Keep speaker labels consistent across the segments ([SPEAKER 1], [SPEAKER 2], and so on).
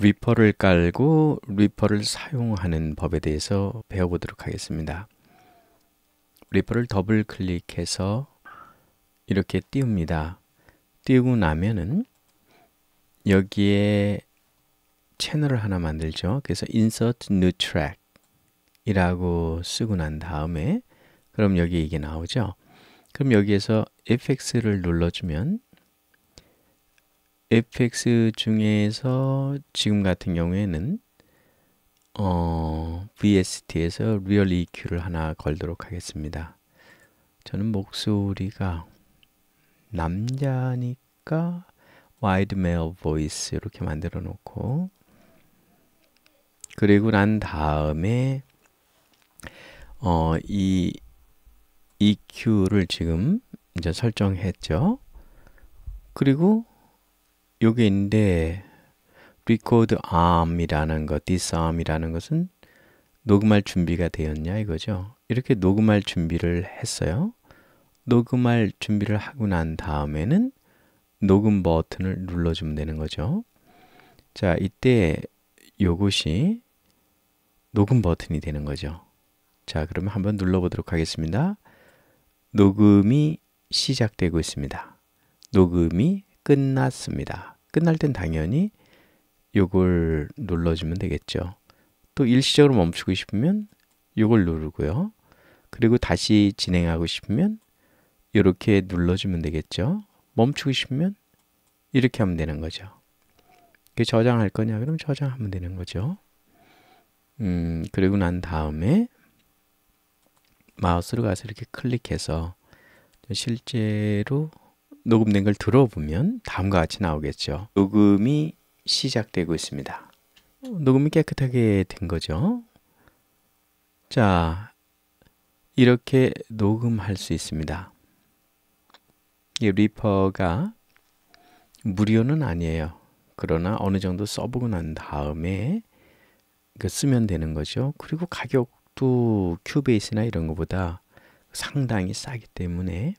[SPEAKER 1] 리퍼를 깔고 리퍼를 사용하는 법에 대해서 배워보도록 하겠습니다. 리퍼를 더블 클릭해서 이렇게 띄웁니다. 띄우고 나면은 여기에 채널을 하나 만들죠. 그래서 insert new track 이라고 쓰고 난 다음에 그럼 여기 이게 나오죠. 그럼 여기에서 fx를 눌러주면 fx 중에서 지금 같은 경우에는 어, VST에서 real EQ를 하나 걸도록 하겠습니다. 저는 목소리가 남자니까 wide male voice 이렇게 만들어 놓고 그리고 난 다음에 어, 이 EQ를 지금 이제 설정했죠. 그리고 여기 있는데 record arm이라는 것, this arm이라는 것은 녹음할 준비가 되었냐 이거죠. 이렇게 녹음할 준비를 했어요. 녹음할 준비를 하고 난 다음에는 녹음 버튼을 눌러주면 되는 거죠. 자, 이때 요것이 녹음 버튼이 되는 거죠. 자, 그러면 한번 눌러보도록 하겠습니다. 녹음이 시작되고 있습니다. 녹음이 끝났습니다. 끝날 땐 당연히 이걸 눌러주면 되겠죠. 또 일시적으로 멈추고 싶으면 이걸 누르고요. 그리고 다시 진행하고 싶으면 이렇게 눌러주면 되겠죠. 멈추고 싶으면 이렇게 하면 되는 거죠. 그 저장할 거냐? 그럼 저장하면 되는 거죠. 음, 그리고 난 다음에 마우스로 가서 이렇게 클릭해서 실제로 녹음된 걸 들어보면 다음과 같이 나오겠죠. 녹음이 시작되고 있습니다. 어, 녹음이 깨끗하게 된 거죠. 자, 이렇게 녹음할 수 있습니다. 이 리퍼가 무료는 아니에요. 그러나 어느 정도 써보고 난 다음에 그 쓰면 되는 거죠. 그리고 가격도 큐베이스나 이런 것보다 상당히 싸기 때문에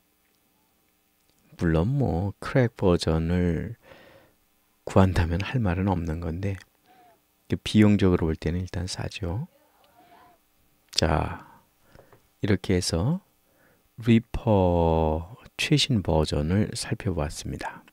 [SPEAKER 1] 물론 뭐 크랙 버전을 구한다면 할 말은 없는 건데 그 비용적으로 볼 때는 일단 싸죠. 자, 이렇게 해서 리퍼 최신 버전을 살펴보았습니다.